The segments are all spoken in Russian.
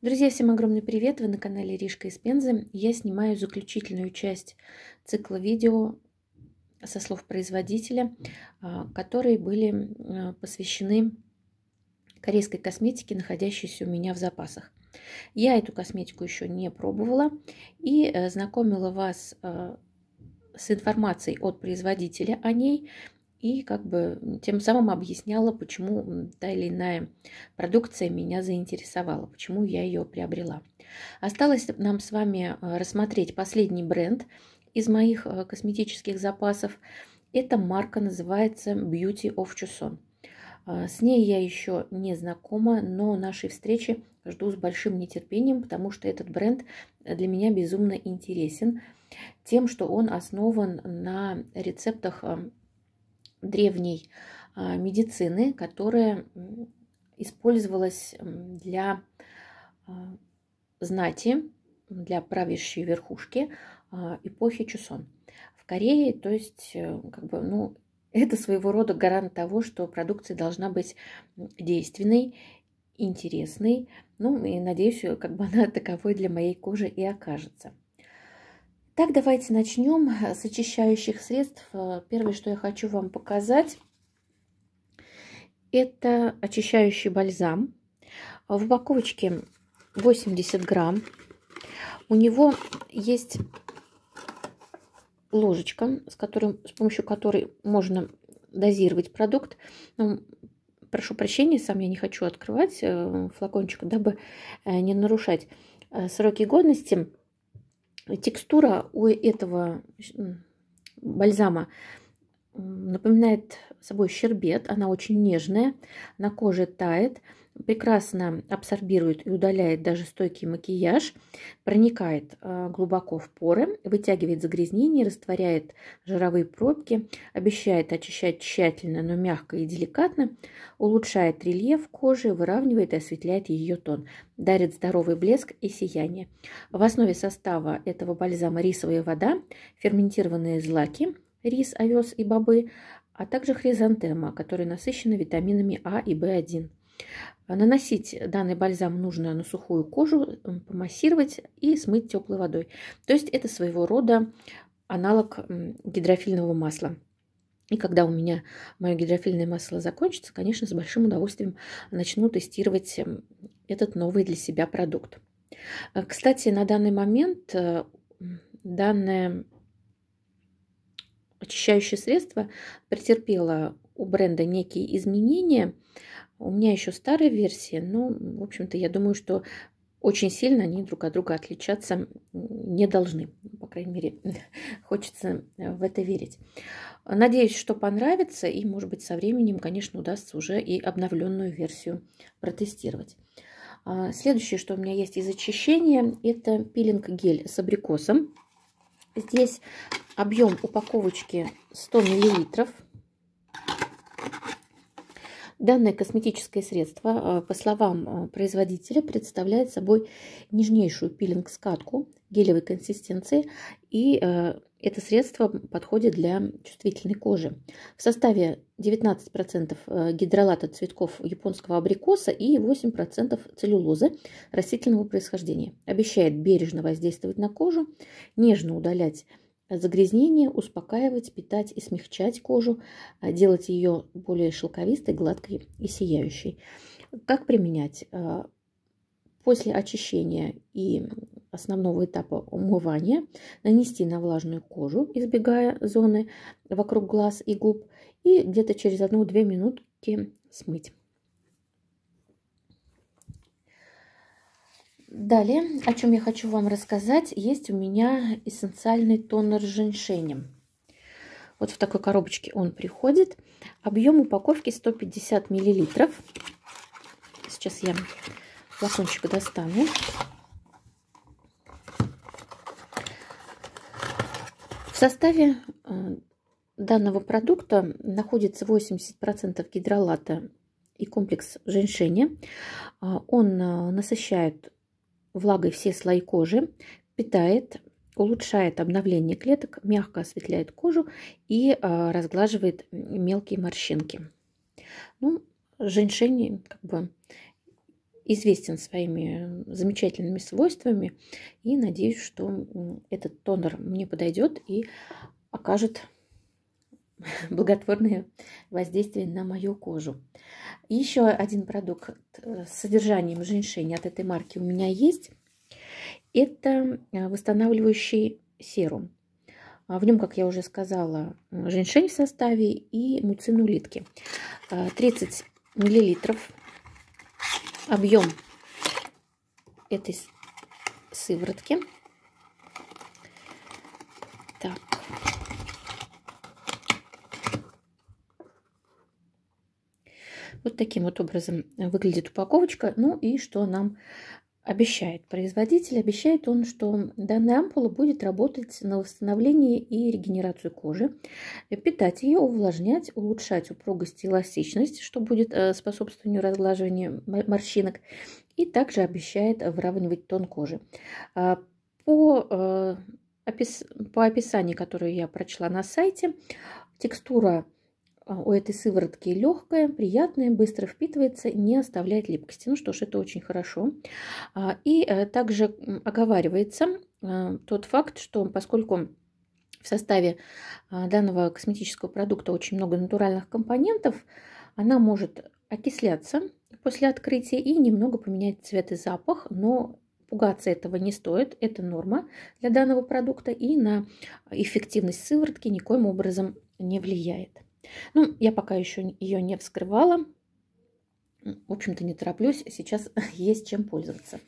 Друзья, всем огромный привет! Вы на канале Ришка из Пензы. Я снимаю заключительную часть цикла видео со слов производителя, а, которые были а, посвящены корейской косметике, находящейся у меня в запасах. Я эту косметику еще не пробовала и э, знакомила вас а, с информацией от производителя о ней и как бы тем самым объясняла, почему та или иная продукция меня заинтересовала, почему я ее приобрела. Осталось нам с вами э, рассмотреть последний бренд из моих э, косметических запасов. Эта марка называется Beauty of Chuson. Э, с ней я еще не знакома, но нашей встречи жду с большим нетерпением, потому что этот бренд для меня безумно интересен тем, что он основан на рецептах древней а, медицины, которая использовалась для а, знати, для правящей верхушки а, эпохи Чусон. В Корее, то есть, э, как бы, ну, это своего рода гарант того, что продукция должна быть действенной, интересной. Ну, и надеюсь, э, как бы она таковой для моей кожи и окажется. Так, давайте начнем э, с очищающих средств. Э, первое, что я хочу вам показать, это очищающий бальзам. В упаковочке 80 грамм. У него есть ложечка, с, которым, с помощью которой можно дозировать продукт. Ну, прошу прощения, сам я не хочу открывать э, флакончик, дабы не нарушать сроки годности Текстура у этого бальзама напоминает собой щербет, она очень нежная, на коже тает, прекрасно абсорбирует и удаляет даже стойкий макияж, проникает а, глубоко в поры, вытягивает загрязнения, растворяет жировые пробки, обещает очищать тщательно, но мягко и деликатно, улучшает рельеф кожи, выравнивает и осветляет ее тон, дарит здоровый блеск и сияние. В основе состава этого бальзама рисовая вода, ферментированные злаки, рис, овес и бобы, а также хризантема, которая насыщена витаминами А и В1. Наносить данный бальзам нужно на сухую кожу, помассировать и смыть теплой водой. То есть это своего рода аналог гидрофильного масла. И когда у меня мое гидрофильное масло закончится, конечно, с большим удовольствием начну тестировать этот новый для себя продукт. Э, кстати, на данный момент э, данное очищающее средство претерпело у бренда некие изменения – у меня еще старая версия, но, в общем-то, я думаю, что очень сильно они друг от друга отличаться не должны. По крайней мере, хочется э, в это верить. Надеюсь, что понравится, и, может быть, со временем, конечно, удастся уже и обновленную версию протестировать. А, следующее, что у меня есть из очищения, это пилинг-гель с абрикосом. Здесь объем упаковочки 100 миллилитров. Данное косметическое средство, э, по словам э, производителя, представляет собой нежнейшую пилинг-скатку гелевой консистенции и э, это средство подходит для чувствительной кожи. В составе 19% гидролата цветков японского абрикоса и 8% целлюлозы растительного происхождения. Обещает бережно воздействовать на кожу, нежно удалять загрязнение, успокаивать, питать и смягчать кожу, а, делать ее более шелковистой, гладкой и сияющей. Как применять? А, после очищения и основного этапа умывания нанести на влажную кожу, избегая зоны вокруг глаз и губ, и где-то через 1-2 минутки смыть. Далее, о чем я хочу вам рассказать, есть у меня эссенциальный тонер с Вот в такой коробочке он приходит. Объем упаковки 150 миллилитров. Сейчас я флакончик достану. В составе э, данного продукта находится 80% гидролата и комплекс женьшеня. Э, он э, насыщает влагой все слои кожи, питает, улучшает обновление клеток, мягко осветляет кожу и а, разглаживает мелкие морщинки. Ну, женьшень как бы известен своими замечательными свойствами и надеюсь, что этот тонер мне подойдет и окажет благотворное воздействие на мою кожу. Еще один продукт э, с содержанием женьшень от этой марки у меня есть. Это э, восстанавливающий серум. А в нем, как я уже сказала, женьшень в составе и муцин улитки. 30 э, миллилитров. Объем этой сыворотки – Вот таким вот образом э, выглядит упаковочка. Ну и что нам обещает производитель? Обещает он, что данная ампула будет работать на восстановление и регенерацию кожи, э, питать ее, увлажнять, улучшать упругость и эластичность, что будет э, способствовать разглаживанию морщинок, и также обещает выравнивать тон кожи. А по, по описанию, которое я прочла на сайте, текстура – а у этой сыворотки легкая, приятная, быстро впитывается, не оставляет липкости. Ну что ж, это очень хорошо. А, и э, также оговаривается э, тот факт, что поскольку в составе а, данного косметического продукта очень много натуральных компонентов, она может окисляться после открытия и немного поменять цвет и запах, но пугаться этого не стоит, это норма для данного продукта и на эффективность сыворотки никоим образом не влияет. Ну, я пока еще ее не вскрывала. В общем-то, не тороплюсь. Сейчас есть чем пользоваться.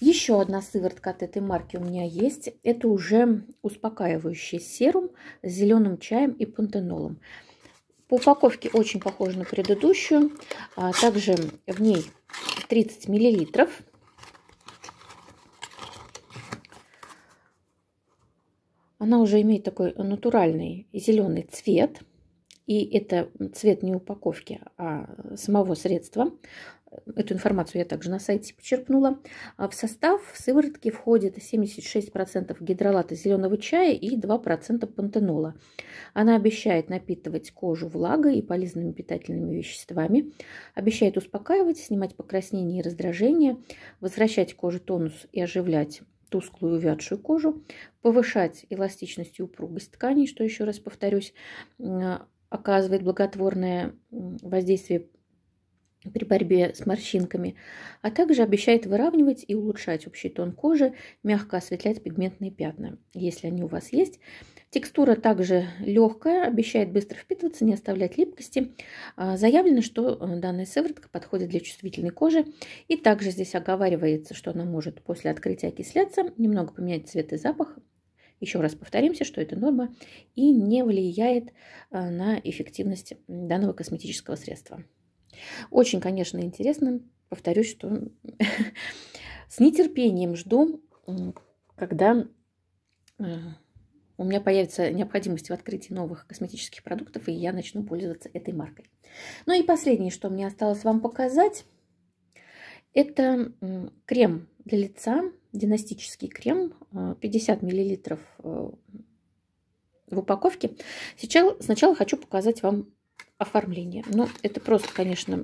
Еще одна сыворотка от этой марки у меня есть. Это уже успокаивающий серум с зеленым чаем и пантенолом. По упаковке очень похожа на предыдущую. А также в ней 30 миллилитров. Она уже имеет такой натуральный зеленый цвет и это цвет не упаковки, а э, самого средства. Эту информацию я также на сайте почерпнула. А в состав сыворотки входит 76% гидролата зеленого чая и 2% пантенола. Она обещает напитывать кожу влагой и полезными питательными веществами, обещает успокаивать, снимать покраснение и раздражение, возвращать коже тонус и оживлять тусклую увядшую кожу, повышать эластичность и упругость тканей, что еще раз повторюсь, а, оказывает благотворное воздействие при борьбе с морщинками, а также обещает выравнивать и улучшать общий тон кожи, мягко осветлять пигментные пятна, если они у вас есть. Текстура также легкая, обещает быстро впитываться, не оставлять липкости. А, заявлено, что э, данная сыворотка подходит для чувствительной кожи. И также здесь оговаривается, что она может после открытия окисляться, немного поменять цвет и запах, еще раз повторимся, что это норма и не влияет э, на эффективность данного косметического средства. Очень, конечно, интересно. Повторюсь, что с нетерпением жду, когда э, у меня появится необходимость в открытии новых косметических продуктов, и я начну пользоваться этой маркой. Ну и последнее, что мне осталось вам показать, это крем для лица династический крем 50 э, мл э, в упаковке. Сейчас сначала хочу показать вам оформление. Ну, это просто, конечно,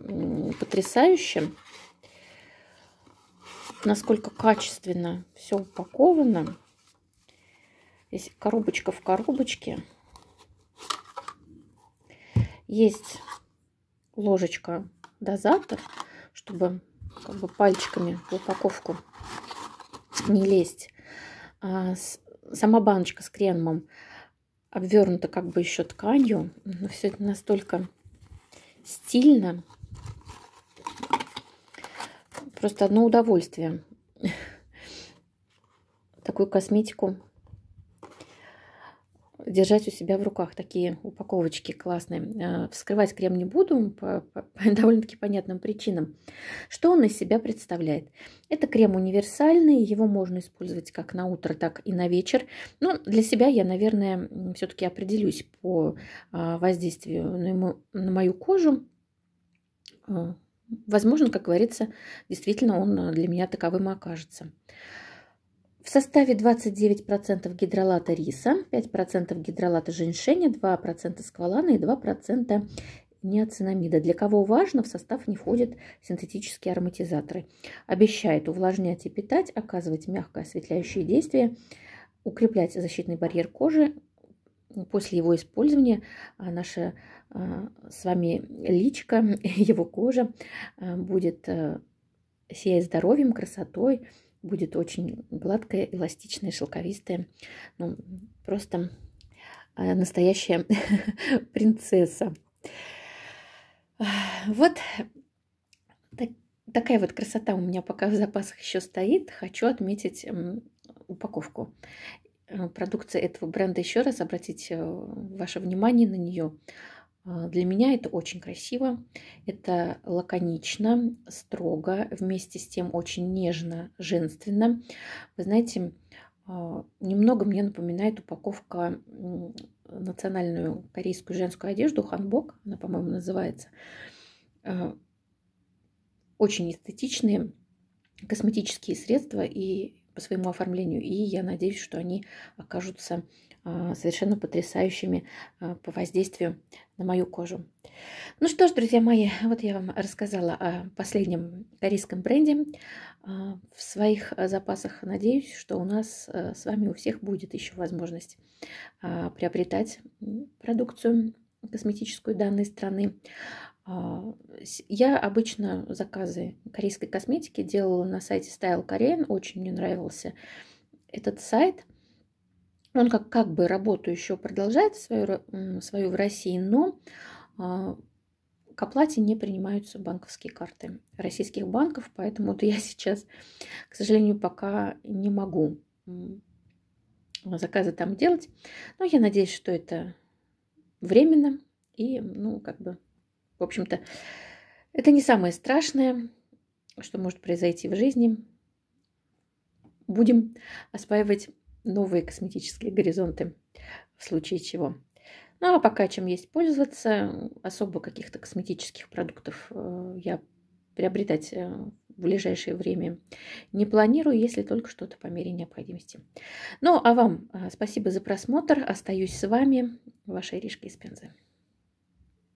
потрясающе, насколько качественно все упаковано. Здесь коробочка в коробочке. Есть ложечка дозатор, чтобы как бы пальчиками в упаковку не лезть. А, сама баночка с кремом обвернута как бы еще тканью, но все это настолько стильно. Просто одно удовольствие. Такую косметику держать у себя в руках такие упаковочки классные. Э, вскрывать крем не буду по, по, довольно-таки понятным причинам. Что он из себя представляет? Это крем универсальный, его можно использовать как на утро, так и на вечер. Но ну, для себя я, наверное, все-таки определюсь по а, воздействию на, на мою кожу. Э, возможно, как говорится, действительно он э, для меня таковым окажется. В составе 29% гидролата риса, 5% гидролата женьшеня, 2% сквалана и 2% неоцинамида. Для кого важно, в состав не входят синтетические ароматизаторы. Обещает увлажнять и питать, оказывать мягкое осветляющее действие, укреплять защитный барьер кожи. После его использования а, наша а, с вами личка, его кожа а, будет э, сиять здоровьем, красотой, будет очень гладкая, эластичная, шелковистая. Ну, просто э, настоящая принцесса. Вот так, такая вот красота у меня пока в запасах еще стоит. Хочу отметить упаковку. Э, продукция этого бренда еще раз обратить э, ваше внимание на нее. А, для меня это очень красиво, это лаконично, строго, вместе с тем очень нежно, женственно. Вы знаете, а, немного мне напоминает упаковка национальную корейскую женскую одежду, ханбок, она, по-моему, называется. А, очень эстетичные косметические средства и по своему оформлению. И я надеюсь, что они окажутся а, совершенно потрясающими а, по воздействию на мою кожу. Ну что ж, друзья мои, вот я вам рассказала о последнем корейском бренде. А, в своих запасах надеюсь, что у нас с вами у всех будет еще возможность приобретать продукцию косметическую данной страны. Я обычно заказы корейской косметики делала на сайте Style Korean. Очень мне нравился этот сайт – он как, как бы работу еще продолжает свою, свою в России, но а, к оплате не принимаются банковские карты российских банков, поэтому я сейчас, к сожалению, пока не могу заказы там делать. Но я надеюсь, что это временно и, ну, как бы, в общем-то, это не самое страшное, что может произойти в жизни. Будем осваивать новые косметические горизонты в случае чего. Ну а пока чем есть пользоваться, особо каких-то косметических продуктов э, я приобретать э, в ближайшее время не планирую, если только что-то по мере необходимости. Ну а вам э, спасибо за просмотр. Остаюсь с вами, ваша Иришка из